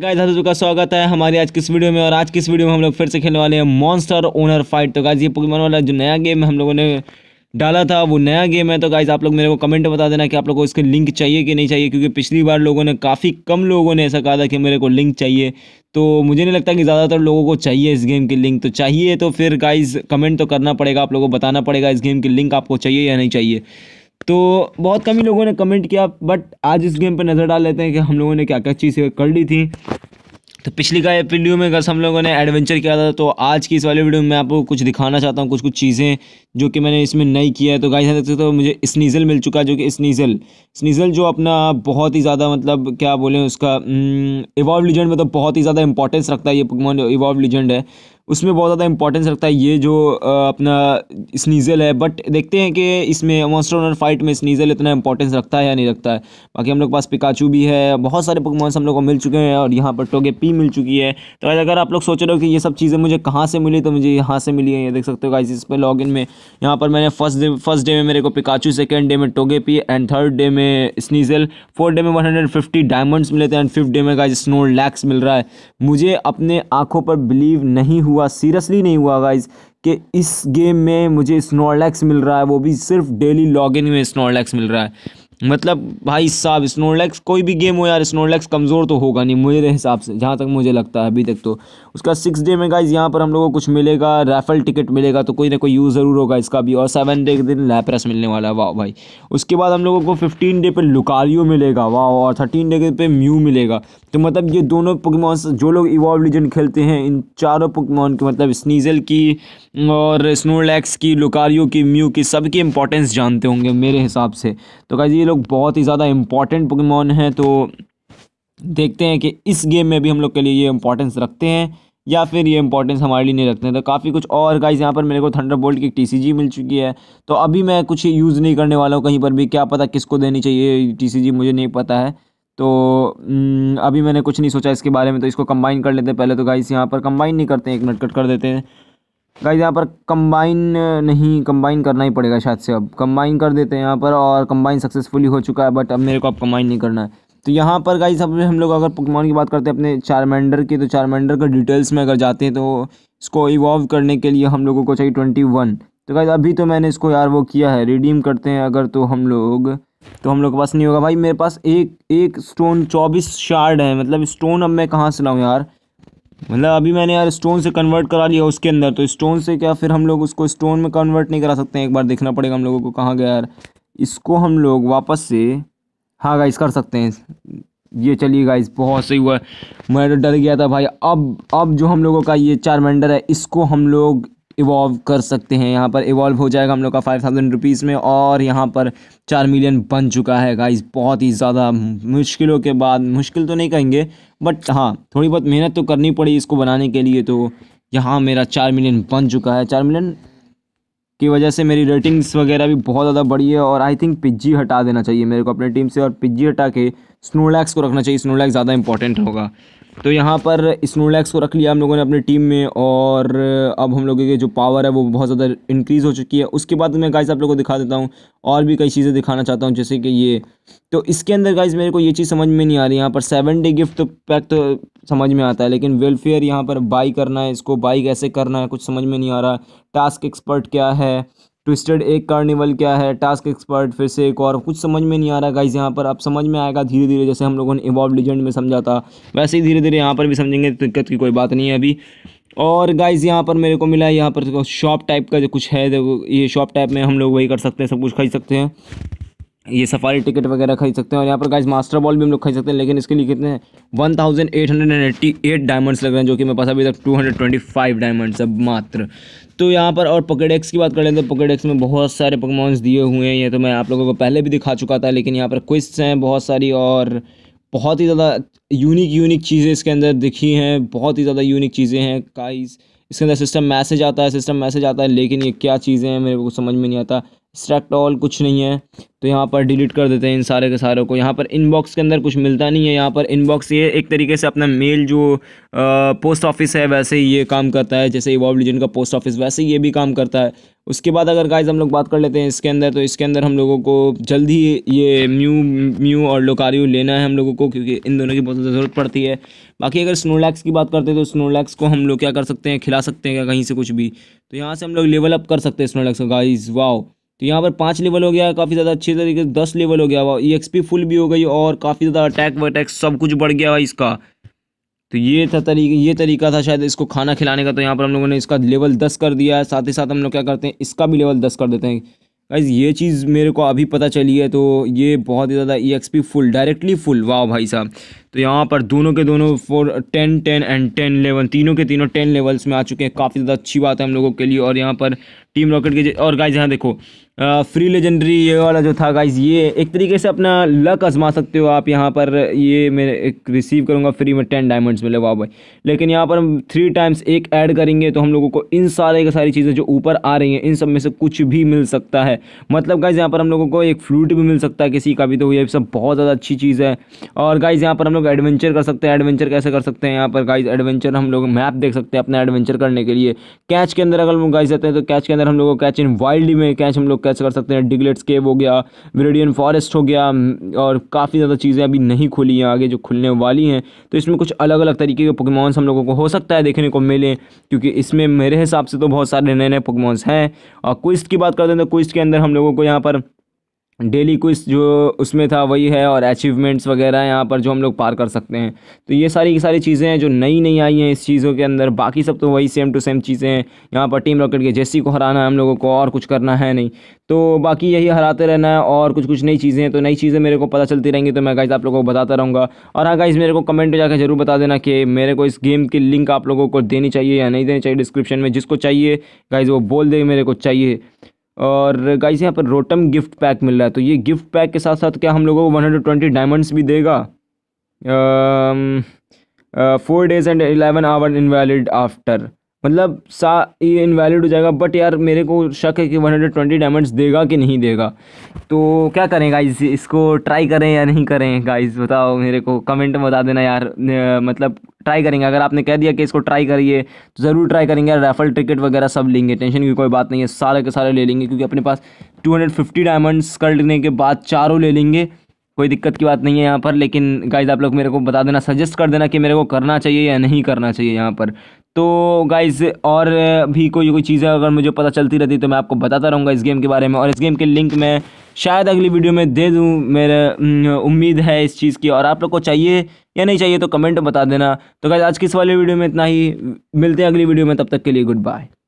guys आप का स्वागत है हमारी आज किस वीडियो में और आज किस वीडियो में हम लोग फिर से खेलने वाले हैं मॉन्स्टर ओनर फाइट तो गाइस ये पुकमान वाला जो नया गेम हम लोगों ने डाला था वो नया गेम है तो गाइज आप लोग मेरे को कमेंट बता देना कि आप लोगों को इसके लिंक चाहिए कि नहीं चाहिए क्योंकि पिछली बार लोगों ने काफ़ी कम लोगों ने ऐसा कहा था कि मेरे को लिंक चाहिए तो मुझे नहीं लगता कि ज़्यादातर लोगों को चाहिए इस गेम की लिंक तो चाहिए तो फिर गाइज़ कमेंट तो करना पड़ेगा आप लोगों को बताना पड़ेगा इस गेम की लिंक आपको चाहिए या नहीं चाहिए तो बहुत कम ही लोगों ने कमेंट किया बट आज इस गेम पर नज़र डाल लेते हैं कि हम लोगों ने क्या क्या चीज़ें कर ली थी तो पिछली का वीडियो में अगर हम लोगों ने एडवेंचर किया था तो आज की इस वाली वीडियो में मैं आपको कुछ दिखाना चाहता हूँ कुछ कुछ चीज़ें जो कि मैंने इसमें नहीं किया है तो गाइस यहाँ देख सकते हो तो मुझे स्नीजल मिल चुका है जो कि स्नीजल स्नीजल जो अपना बहुत ही ज़्यादा मतलब क्या बोलें उसका इवॉल्व हम्म, लीजेंड तो बहुत ही ज़्यादा इंपॉर्टेंस रखता है ये पकवान इवॉल्व लीजेंड है उसमें बहुत ज़्यादा इंपॉर्टेंस रखता है ये जो अपना स्नीजल है बट देखते हैं कि इसमें मॉन्स्टर ऑनर फाइट में स्नीजल इतना इंपॉर्टेंस रखता है या नहीं रखता है बाकी हम लोग पास पिकाचू भी है बहुत सारे पकवान्स हम लोग को मिल चुके हैं और यहाँ पर टोगे पी मिल चुकी है तो अगर आप लोग सोच रहे हो कि ये सब चीज़ें मुझे कहाँ से मिली तो मुझे यहाँ से मिली है ये देख सकते हो गाइस इस पर लॉगिन में यहाँ पर मैंने फर्स्ट डे फर्स्ट डे में मेरे को पिकाचू सेकेंड डे में टोगेपी एंड थर्ड डे में स्नीजल फोर्थ डे में 150 डायमंड्स मिले थे एंड फिफ्थ डे में गाइज स्नो लैक्स मिल रहा है मुझे अपने आँखों पर बिलीव नहीं हुआ सीरियसली नहीं हुआ गाइज कि इस गेम में मुझे स्नोलैक्स मिल रहा है वो भी सिर्फ डेली लॉगिन में स्नोलैक्स मिल रहा है मतलब भाई साहब स्नोलैक्स कोई भी गेम हो यार स्नोलैक्स कमज़ोर तो होगा नहीं मेरे हिसाब से जहाँ तक मुझे लगता है अभी तक तो उसका सिक्स डे में गाइज यहाँ पर हम लोगों को कुछ मिलेगा राइफल टिकट मिलेगा तो कोई ना कोई यूज़ ज़रूर होगा इसका भी और सेवन डे के दिन लैप्रेस मिलने वाला है वाह भाई उसके बाद हम लोगों को फिफ्टीन डे पर लुकारियो मिलेगा वाह और थर्टीन डे पे म्यू मिलेगा तो मतलब ये दोनों पकवान्स जो लोग इवॉल्व लीजेंड खेलते हैं इन चारों पकवान के मतलब स्नीजल की और स्नोलैक्स की लुकारियो की म्यू की सबकी इंपॉर्टेंस जानते होंगे मेरे हिसाब से तो कहा ये लोग बहुत ही ज़्यादा इंपॉर्टेंट पकवान हैं तो देखते हैं कि इस गेम में भी हम लोग के लिए ये इंपॉर्टेंस रखते हैं या फिर ये इंपॉर्टेंस हमारे लिए नहीं रखते हैं तो काफ़ी कुछ और गाइस यहाँ पर मेरे को थंडर बोल्ट की टीसीजी मिल चुकी है तो अभी मैं कुछ यूज़ नहीं करने वाला हूँ कहीं पर भी क्या पता किसको देनी चाहिए टीसीजी मुझे नहीं पता है तो अभी मैंने कुछ नहीं सोचा इसके बारे में तो इसको कंबाइन कर लेते हैं पहले तो गाइस यहाँ पर कंबाइन नहीं करते हैं एक मिनट कट कर देते हैं गाइस यहाँ पर कंबाइन नहीं कंबाइन करना ही पड़ेगा शायद से अब कंबाइन कर देते हैं यहाँ पर और कंबाइन सक्सेसफुली हो चुका है बट अब मेरे को अब कंबाइन नहीं करना है तो यहाँ पर गाइस अब हम लोग अगर पकवान की बात करते हैं अपने चारमेंडर की तो चारमेंडर का डिटेल्स में अगर जाते हैं तो इसको इवॉल्व करने के लिए हम लोगों को चाहिए ट्वेंटी वन तो गाइस अभी तो मैंने इसको यार वो किया है रिडीम करते हैं अगर तो हम लोग तो हम लोग के पास नहीं होगा भाई मेरे पास एक एक स्टोन चौबीस शार्ड है मतलब स्टोन अब मैं कहाँ से लाऊँ यार मतलब अभी मैंने यार स्टोन से कन्वर्ट करा लिया उसके अंदर तो स्टोन से क्या फिर हम लोग उसको स्टोन में कन्वर्ट नहीं करा सकते हैं एक बार देखना पड़ेगा हम लोगों को कहाँ गया यार इसको हम लोग वापस से हाँ गाइस कर सकते हैं ये चलिए गाइस बहुत सही हुआ मैं तो डर गया था भाई अब अब जो हम लोगों का ये चार चारमेंडर है इसको हम लोग इवॉल्व कर सकते हैं यहाँ पर इवॉल्व हो जाएगा हम लोग का फाइव थाउजेंड रुपीज़ में और यहाँ पर चार मिलियन बन चुका है गाइस बहुत ही ज़्यादा मुश्किलों के बाद मुश्किल तो नहीं कहेंगे बट हाँ थोड़ी बहुत मेहनत तो करनी पड़ी इसको बनाने के लिए तो यहाँ मेरा चार मिलियन बन चुका है चार मिलियन की वजह से मेरी रेटिंग्स वगैरह भी बहुत ज़्यादा बढ़ी है और आई थिंक पिज्जी हटा देना चाहिए मेरे को अपनी टीम से और पिज्जी हटा के स्नोलैक्स को रखना चाहिए स्नोलैक्स ज़्यादा इंपॉर्टेंट होगा तो यहाँ पर स्नोलैक्स को रख लिया हम लोगों ने अपनी टीम में और अब हम लोगों के जो पावर है वो बहुत ज़्यादा इंक्रीज़ हो चुकी है उसके बाद मैं गाइस आप लोगों को दिखा देता हूँ और भी कई चीज़ें दिखाना चाहता हूँ जैसे कि ये तो इसके अंदर गाइस मेरे को ये चीज़ समझ में नहीं आ रही यहाँ पर सेवन डे गिफ्ट पैक तो समझ में आता है लेकिन वेलफेयर यहाँ पर बाई करना है इसको बाई कैसे करना है कुछ समझ में नहीं आ रहा टास्क एक्सपर्ट क्या है ट्विस्टेड एक कार्निवल क्या है टास्क एक्सपर्ट फिर से एक और कुछ समझ में नहीं आ रहा गाइज यहाँ पर अब समझ में आएगा धीरे धीरे जैसे हम लोगों ने इवॉल्व लीजेंड में समझा था वैसे ही धीरे धीरे यहाँ पर भी समझेंगे तो दिक्कत की कोई बात नहीं है अभी और गाइज़ यहाँ पर मेरे को मिला है यहाँ पर शॉप तो टाइप का जो कुछ है देखो ये शॉप टाइप में हम लोग वही कर सकते हैं सब कुछ खरीद सकते हैं ये सफारी टिकट वगैरह खरीद सकते हैं और यहाँ पर गाइज मास्टर बॉल भी हम लोग खरीद सकते हैं लेकिन इसके लिए कितने one thousand eight hundred and eighty eight diamonds लग रहे हैं जो कि मेरे पास अभी तक two hundred twenty five diamonds अब मात्र तो यहाँ पर और एक्स की बात कर लेते हैं एक्स में बहुत सारे पकमॉन्स दिए हुए हैं ये तो मैं आप लोगों को पहले भी दिखा चुका था लेकिन यहाँ पर क्विस्ट्स हैं बहुत सारी और बहुत ही ज़्यादा यूनिक यूनिक चीज़ें इसके अंदर दिखी हैं बहुत ही ज़्यादा यूनिक चीज़ें हैं काइज इसके अंदर सिस्टम मैसेज आता है सिस्टम मैसेज आता है लेकिन ये क्या चीज़ें हैं मेरे को समझ में नहीं आता सेलेक्ट ऑल कुछ नहीं है तो यहाँ पर डिलीट कर देते हैं इन सारे के सारों को यहाँ पर इनबॉक्स के अंदर कुछ मिलता नहीं है यहाँ पर इनबॉक्स ये एक तरीके से अपना मेल जो पोस्ट ऑफिस है वैसे ही ये काम करता है जैसे इवॉल्व रिजन का पोस्ट ऑफिस वैसे ही ये भी काम करता है उसके बाद अगर गाइज हम लोग बात कर लेते हैं इसके अंदर तो इसके अंदर हम लोगों को जल्द ही ये म्यू म्यू और लोकारियो लेना है हम लोगों को क्योंकि इन दोनों की बहुत ज़रूरत पड़ती है बाकी अगर स्नोलैक्स की बात करते हैं तो स्नोलैक्स को हम लोग क्या कर सकते हैं खिला सकते हैं क्या कहीं से कुछ भी तो यहाँ से हम लोग लेवल अप कर सकते हैं स्नोलैक्स को गाइज वाओ तो यहाँ पर पाँच लेवल हो गया काफ़ी ज़्यादा अच्छे तरीके से दस लेवल हो गया ई एक्स फुल भी हो गई और काफ़ी ज़्यादा अटैक वटैक सब कुछ बढ़ गया इसका तो ये था तरीके ये तरीका था शायद इसको खाना खिलाने का तो यहाँ पर हम लोगों ने इसका लेवल दस कर दिया है साथ ही साथ हम लोग क्या करते हैं इसका भी लेवल दस कर देते हैं गाइज ये चीज़ मेरे को अभी पता चली है तो ये बहुत ही ज़्यादा E X P full directly full वाह भाई साहब तो यहाँ पर दोनों के दोनों four ten ten and ten level तीनों के तीनों टेन लेवल्स में आ चुके हैं काफ़ी ज़्यादा अच्छी बात है हम लोगों के लिए और यहाँ पर टीम रॉकेट के और गाइज यहाँ देखो फ्री लेजेंडरी ये वाला जो था गाइज ये एक तरीके से अपना लक आजमा सकते हो आप यहाँ पर ये मैं एक रिसीव करूँगा फ्री में टेन डायमंड्स मिले वाह भाई लेकिन यहाँ पर हम थ्री टाइम्स एक ऐड करेंगे तो हम लोगों को इन सारे की सारी चीज़ें जो ऊपर आ रही हैं इन सब में से कुछ भी मिल सकता है मतलब गाइज़ यहाँ पर हम लोगों को एक फ्लूट भी मिल सकता है किसी का भी तो ये सब बहुत ज़्यादा अच्छी चीज़ है और गाइज़ यहाँ पर हम लोग एडवेंचर कर सकते हैं एडवेंचर कैसे कर सकते हैं यहाँ पर गाइज़ एडवेंचर हम लोग मैप देख सकते हैं अपना एडवेंचर करने के लिए कैच के अंदर अगर हम गाइज जाते हैं तो कैच के अंदर हम लोग को कैच इन वाइल्ड में कैच हम लोग सर्च कर सकते हैं डिगलेट्स केव हो गया विरेडियन फॉरेस्ट हो गया और काफ़ी ज़्यादा चीज़ें अभी नहीं खुली हैं आगे जो खुलने वाली हैं तो इसमें कुछ अलग अलग तरीके के पोकेमॉन्स हम लोगों को हो सकता है देखने को मिले क्योंकि इसमें मेरे हिसाब से तो बहुत सारे नए नए पोकेमॉन्स हैं और क्विस्ट की बात करते हैं तो क्विस्ट के अंदर हम लोगों को यहाँ पर डेली क्विज जो उसमें था वही है और अचीवमेंट्स वगैरह यहाँ पर जो हम लोग पार कर सकते हैं तो ये सारी की सारी चीज़ें हैं जो नई नई आई हैं इस चीज़ों के अंदर बाकी सब तो वही सेम टू सेम चीज़ें हैं यहाँ पर टीम रॉकेट के जेसी को हराना है हम लोगों को और कुछ करना है नहीं तो बाकी यही हराते रहना है और कुछ कुछ नई चीज़ें हैं तो नई चीज़ें मेरे को पता चलती रहेंगी तो मैं गाइज आप लोगों को बताता रहूँगा और हाँ गाइज मेरे को कमेंट में जाकर जरूर बता देना कि मेरे को इस गेम की लिंक आप लोगों को देनी चाहिए या नहीं देनी चाहिए डिस्क्रिप्शन में जिसको चाहिए गाइज वो बोल दे मेरे को चाहिए और गाइस यहाँ पर रोटम गिफ्ट पैक मिल रहा है तो ये गिफ्ट पैक के साथ साथ क्या हम लोगों को वन हंड्रेड ट्वेंटी डायमंड्स भी देगा four days and eleven hour invalid after मतलब सा ये इनवैलिड हो जाएगा बट यार मेरे को शक है कि 120 डायमंड्स देगा कि नहीं देगा तो क्या करें गाइज इसको ट्राई करें या नहीं करें गाइज बताओ मेरे को कमेंट में बता देना यार मतलब ट्राई करेंगे अगर आपने कह दिया कि इसको ट्राई करिए तो ज़रूर ट्राई करेंगे यार रेफल टिकट वगैरह सब लेंगे टेंशन की कोई बात नहीं है सारे के सारे ले लेंगे क्योंकि अपने पास टू डायमंड्स कर के बाद चारों ले लेंगे कोई दिक्कत की बात नहीं है यहाँ पर लेकिन गाइज आप लोग मेरे को बता देना सजेस्ट कर देना कि मेरे को करना चाहिए या नहीं करना चाहिए यहाँ पर तो गाइज और भी कोई कोई चीज़ें अगर मुझे पता चलती रहती तो मैं आपको बताता रहूँगा इस गेम के बारे में और इस गेम के लिंक मैं शायद अगली वीडियो में दे दूँ मेरे उम्मीद है इस चीज़ की और आप लोग को चाहिए या नहीं चाहिए तो कमेंट बता देना तो गाइज आज की इस वाली वीडियो में इतना ही मिलते हैं अगली वीडियो में तब तक के लिए गुड बाय